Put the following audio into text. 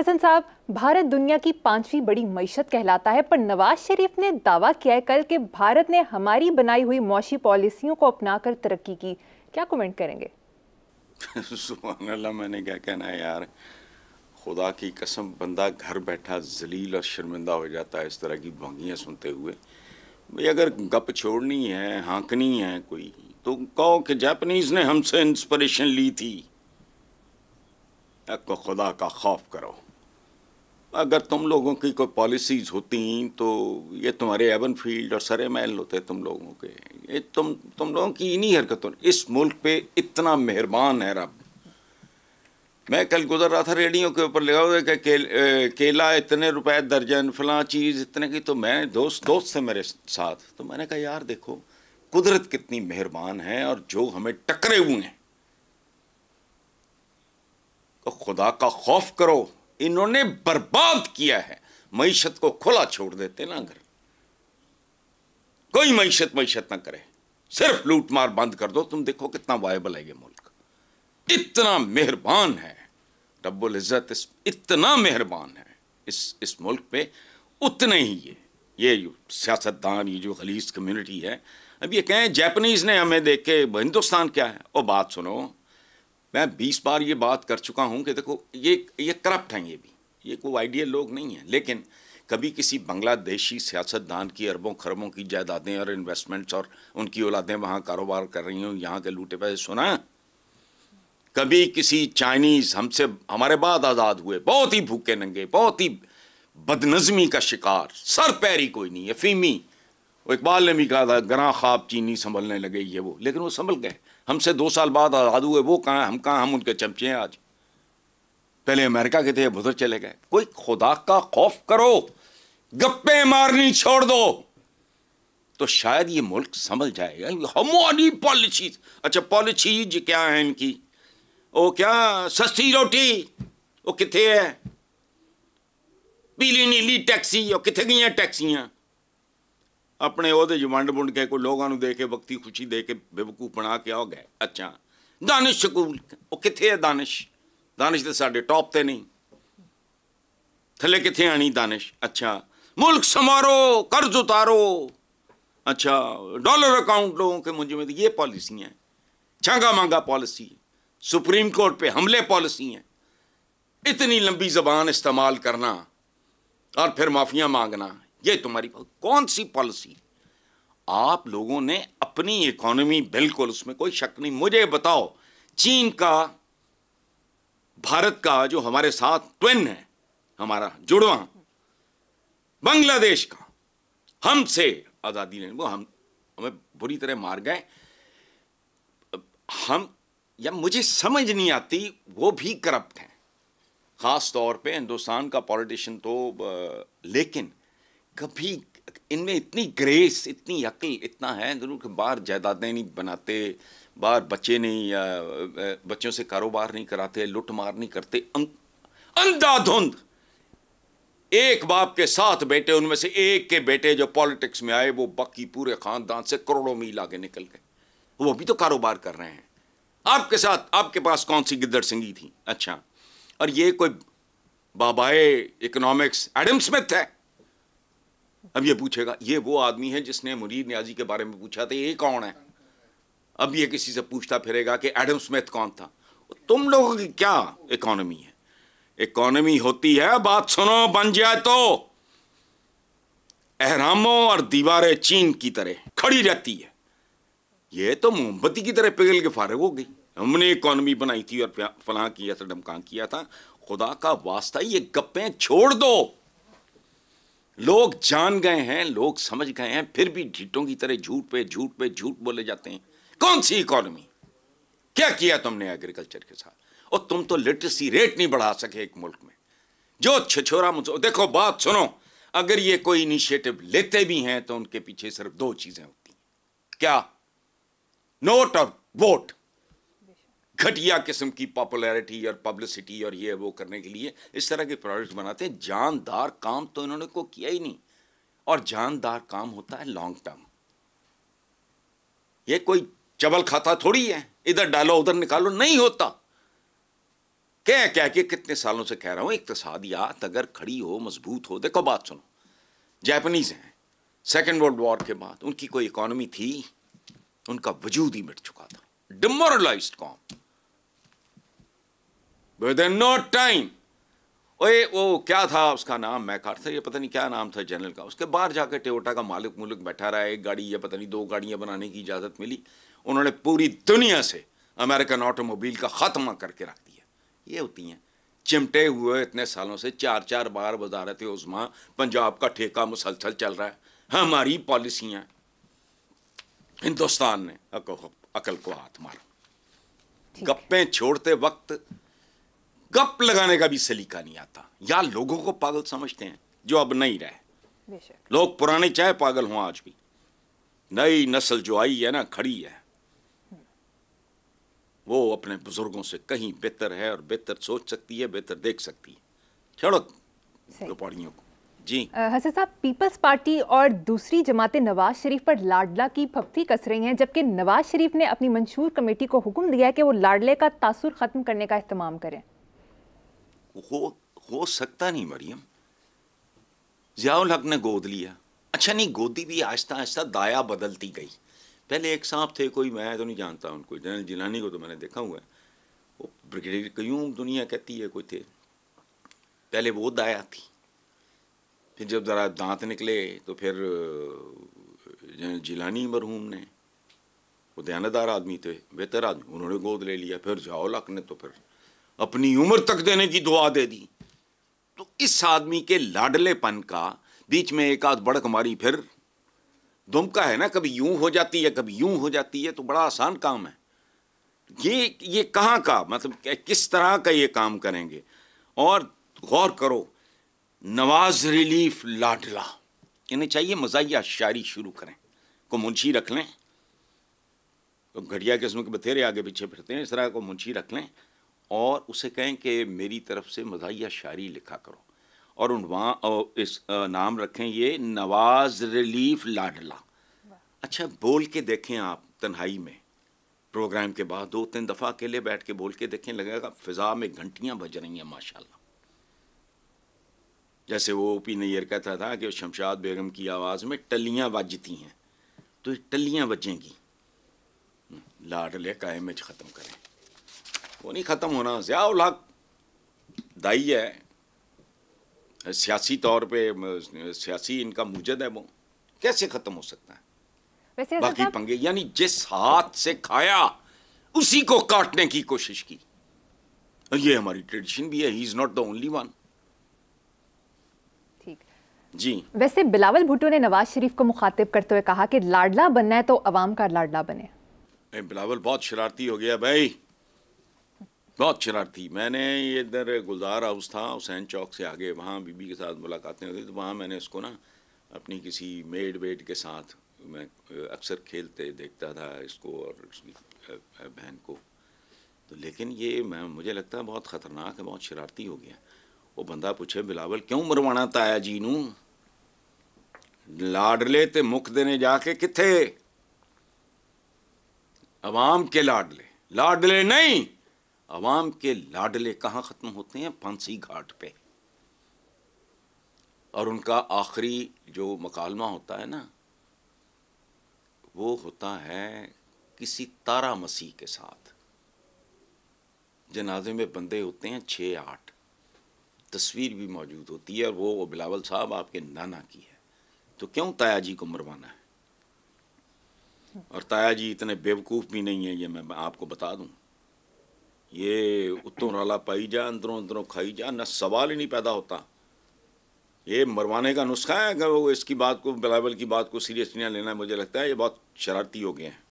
हसन साहब भारत दुनिया की पांचवी बड़ी मीशत कहलाता है पर नवाज शरीफ ने दावा किया है कल कि भारत ने हमारी बनाई हुई मौसी पॉलिसियों को अपनाकर तरक्की की क्या कमेंट करेंगे मैंने क्या कहना है यार खुदा की कसम बंदा घर बैठा जलील और शर्मिंदा हो जाता है इस तरह की भंगियाँ सुनते हुए भाई अगर गप छोड़नी है हाँकनी है कोई तो कहो कि जापानीज ने हमसे इंस्पिरेशन ली थी खुदा का खौफ करो अगर तुम लोगों की कोई पॉलिसीज़ होती तो ये तुम्हारे एवन फील्ड और सरे मैल होते तुम लोगों के ये तुम तुम लोगों की इन्हीं हरकतों इस मुल्क पे इतना मेहरबान है रब मैं कल गुजर रहा था रेडियो के ऊपर लगा हुआ कि के, केला इतने रुपए दर्जन फला चीज़ इतने की तो मैं दोस्त दोस्त थे मेरे साथ तो मैंने कहा यार देखो कुदरत कितनी मेहरबान है और जो हमें टकरे हुए हैं तो खुदा का खौफ करो इन्होंने बर्बाद किया है मीशत को खुला छोड़ देते ना घर कोई मीशत मीशत ना करे सिर्फ लूट मार बंद कर दो तुम देखो कितना वायबल है ये मुल्क इतना मेहरबान है रब्बुल इज़्ज़त इस इतना मेहरबान है इस इस मुल्क पे उतने ही ये ये सियासतदान ये जो गलीस कम्युनिटी है अब ये कहें जैपनीज़ ने हमें देख के हिंदुस्तान क्या है वो बात सुनो मैं बीस बार ये बात कर चुका हूँ कि देखो ये ये करप्ट हैं ये भी ये कोई आइडियल लोग नहीं हैं लेकिन कभी किसी बांग्लादेशी सियासतदान की अरबों खरबों की जायदादें और इन्वेस्टमेंट्स और उनकी औलादें वहाँ कारोबार कर रही हूँ यहाँ के लूटे पैसे सुना कभी किसी चाइनीज़ हमसे हमारे बाद आज़ाद हुए बहुत ही भूखे नंगे बहुत ही बदनज़मी का शिकार सर पैरी कोई नहीं अफीमी वो इकबाल ने भी कहा था गरा खाब चीनी संभलने लगे ये वो लेकिन वो संभल गए हमसे दो साल बाद आज़ाद हुए वो कहाँ हम कहाँ हम उनके चमचे हैं आज पहले अमेरिका के थे उधर चले गए कोई खुदा का खौफ करो गप्पे मारनी छोड़ दो तो शायद ये मुल्क समझ जाएगा हमारी पॉलिसीज अच्छा पॉलिसीज क्या है इनकी ओ क्या सस्ती रोटी वो कितने है पीली नीली टैक्सी और कितने गई हैं टैक्सियाँ अपने ਉਹਦੇ 'ਚ ਵੰਡ ਵੁੰਡ ਕੇ ਕੋਈ ਲੋਕਾਂ देख ਦੇ ਕੇ ਵਕਤੀ ਖੁਸ਼ੀ ਦੇ ਕੇ ਬੇਵਕੂਫ ਬਣਾ ਕੇ ਆ दानिश ਅੱਛਾ ਦਾਨਿਸ਼ ਸਕੂਲ ਉਹ ਕਿੱਥੇ ਹੈ ਦਾਨਿਸ਼ ਦਾਨਿਸ਼ ਤੇ ਸਾਡੇ ਟੌਪ ਤੇ ਨਹੀਂ ਥੱਲੇ ਕਿੱਥੇ मुल्क संवारो कर्ज उतारो अच्छा डॉलर अकाउंट लोगों के मुझे में ये पॉलिसी हैं छांगा मांगा पॉलिसी सुप्रीम कोर्ट पे हमले पॉलिसी हैं इतनी लंबी जबान इस्तेमाल करना और फिर माफिया मांगना ये तुम्हारी कौन सी पॉलिसी आप लोगों ने अपनी इकोनॉमी बिल्कुल उसमें कोई शक नहीं मुझे बताओ चीन का भारत का जो हमारे साथ ट्विन है हमारा जुड़वा बांग्लादेश का हमसे आज़ादी लेने को हम हमें बुरी तरह मार गए हम या मुझे समझ नहीं आती वो भी करप्ट हैं ख़ास तौर पे हिंदुस्तान का पॉलिटिशियन तो लेकिन कभी इनमें इतनी ग्रेस इतनी अकल इतना है जरूर के बाहर जायदादें नहीं बनाते बाहर बच्चे नहीं बच्चों से कारोबार नहीं कराते लुट मार नहीं करते अं, अंधाधुंध एक बाप के साथ बेटे उनमें से एक के बेटे जो पॉलिटिक्स में आए वो बाकी पूरे खानदान से करोड़ों मील आगे निकल गए वो अभी तो कारोबार कर रहे हैं आपके साथ आपके पास कौन सी गिद्दड़ सिंगी थी अच्छा और ये कोई बाबाए इकोनॉमिक्स एडम स्मिथ है अब ये पूछेगा ये वो आदमी है जिसने मुरीद न्याजी के बारे में पूछा था ये कौन है अब ये किसी से पूछता फिरेगा कि एडम स्मिथ कौन था तुम लोगों की क्या इकोनॉमी है इकोनॉमी होती है बात सुनो बन जाए तो एहरामों और दीवारें चीन की तरह खड़ी रहती है ये तो मोमबत्ती की तरह पिघल के फारग हो गई हमने इकोनॉमी बनाई थी और फलां किया था तो डमका किया था खुदा का वास्ता ये गप्पे छोड़ दो लोग जान गए हैं लोग समझ गए हैं फिर भी ढीटों की तरह झूठ पे झूठ पे झूठ बोले जाते हैं कौन सी इकोनॉमी क्या किया तुमने एग्रीकल्चर के साथ और तुम तो लिटरेसी रेट नहीं बढ़ा सके एक मुल्क में जो छिछोरा मुझे देखो बात सुनो अगर ये कोई इनिशिएटिव लेते भी हैं तो उनके पीछे सिर्फ दो चीजें होती हैं क्या नोट और वोट घटिया किस्म की पॉपुलैरिटी और पब्लिसिटी और ये वो करने के लिए इस तरह के प्रोडक्ट बनाते हैं जानदार काम तो इन्होंने को किया ही नहीं और जानदार काम होता है लॉन्ग टर्म ये कोई चबल खाता थोड़ी है इधर डालो उधर निकालो नहीं होता क्या कह के कितने सालों से कह रहा हूं इकतसादियात अगर खड़ी हो मजबूत हो देखो बात सुनो जैपनीज हैं सेकेंड वर्ल्ड वॉर के बाद उनकी कोई इकोनॉमी थी उनका वजूद ही मिट चुका था demoralize come within no time ओए वो क्या था उसका नाम मैकार था ये पता नहीं क्या नाम था जनरल का उसके बाहर जाकर टेवटा का मालिक मुलिक बैठा रहा है एक गाड़ी या पता नहीं दो गाड़ियाँ बनाने की इजाज़त मिली उन्होंने पूरी दुनिया से अमेरिकन ऑटोमोबाइल का ख़त्मा करके रख दिया ये होती हैं चिमटे हुए इतने सालों से चार चार बार वजारत उजमा पंजाब का ठेका मुसलसल चल रहा है हमारी पॉलिसियाँ हिंदुस्तान ने अकल को हाथ मारा गप्पे छोड़ते वक्त गप लगाने का भी सलीका नहीं आता या लोगों को पागल समझते हैं जो अब नहीं रहे लोग पुराने चाहे पागल हों आज भी नई नस्ल जो आई है ना खड़ी है वो अपने बुजुर्गों से कहीं बेहतर है और बेहतर सोच सकती है बेहतर देख सकती है छोड़ो रोपाड़ियों को जी हसन साहब पीपल्स पार्टी और दूसरी जमातें नवाज शरीफ पर लाडला की भक्ति कस रही हैं जबकि नवाज शरीफ ने अपनी मंशूर कमेटी को हुक्म दिया है कि वो लाडले का तासुर ख़त्म करने का अहतमाम करें हो हो सकता नहीं मरियम जियाउल हक ने गोद लिया अच्छा नहीं गोदी भी आहिस्ता आहिस्ता दाया बदलती गई पहले एक साहब थे कोई मैं तो नहीं जानता उनको जनरल जिलानी को तो मैंने देखा हुआ है वो ब्रिगेडियर क्यों दुनिया कहती है कोई थे पहले वो दाया थी फिर जब ज़रा दांत निकले तो फिर जनरल जिलानी मरहूम ने वो दयानदार आदमी थे बेहतर आदमी उन्होंने गोद ले लिया फिर जाओ ने तो फिर अपनी उम्र तक देने की दुआ दे दी तो इस आदमी के लाडलेपन का बीच में एक आध बड़क मारी फिर दुमका है ना कभी यूं हो जाती है कभी यूं हो जाती है तो बड़ा आसान काम है ये ये कहाँ का मतलब किस तरह का ये काम करेंगे और गौर करो नवाज रिलीफ लाडला इन्हें चाहिए मजाया शायरी शुरू करें को मुंशी रख लें तो घटिया किस्म के बथेरे आगे पीछे फिरते हैं इस तरह को मुंशी रख लें और उसे कहें कि मेरी तरफ से मज़ाहिया शायरी लिखा करो और उन वहाँ इस नाम रखें ये नवाज रिलीफ लाडला अच्छा बोल के देखें आप तन्हाई में प्रोग्राम के बाद दो तीन दफ़ा अकेले बैठ के बोल के देखें लगेगा फिज़ा में घंटियाँ बज रही हैं माशाल्लाह जैसे वो पी नैयर कहता था कि शमशाद बेगम की आवाज़ में टलियाँ बजती हैं तो टलियाँ बजेंगी लाडले कायमज ख़त्म करें वो नहीं ख़त्म होना ज़ियाउल उलहक दाई है सियासी तौर पे सियासी इनका मुजद है वो कैसे ख़त्म हो सकता है बाकी पंगे यानी जिस हाथ से खाया उसी को काटने की कोशिश की ये हमारी ट्रेडिशन भी है he is not the only one जी वैसे बिलावल भुट्टो ने नवाज शरीफ को मुखातिब करते हुए कहा कि लाडला बनना है तो अवाम का लाडला बने बिलावल बहुत शरारती हो गया भाई बहुत शरारती मैंने इधर गुलजार हाउस था हुसैन चौक से आगे वहाँ बीबी के साथ मुलाकातें होती तो वहाँ मैंने उसको ना अपनी किसी मेड वेड के साथ मैं अक्सर खेलते देखता था इसको और उसकी बहन को तो लेकिन ये मैं मुझे लगता है बहुत ख़तरनाक है बहुत शरारती हो गया वो बंदा पूछे बिलावल क्यों मरवाना ताया जी नू लाडले तो मुख देने जाके कितने अवाम के लाडले लाडले नहीं आवाम के लाडले कहाँ ख़त्म होते हैं फांसी घाट पे और उनका आखिरी जो मकालमा होता है ना वो होता है किसी तारा मसीह के साथ जनाजे में बंदे होते हैं छः आठ तस्वीर भी मौजूद होती है और वो बिलावल साहब आपके नाना की है तो क्यों ताया जी को मरवाना है और ताया जी इतने बेवकूफ़ भी नहीं है ये मैं आपको बता दूँ ये उत्तों रला पाई जा अंदरों अंदरों खाई जा ना सवाल ही नहीं पैदा होता ये मरवाने का नुस्खा है अगर वो इसकी बात को बिलावल की बात को सीरियस नहीं लेना मुझे लगता है ये बहुत शरारती हो गए हैं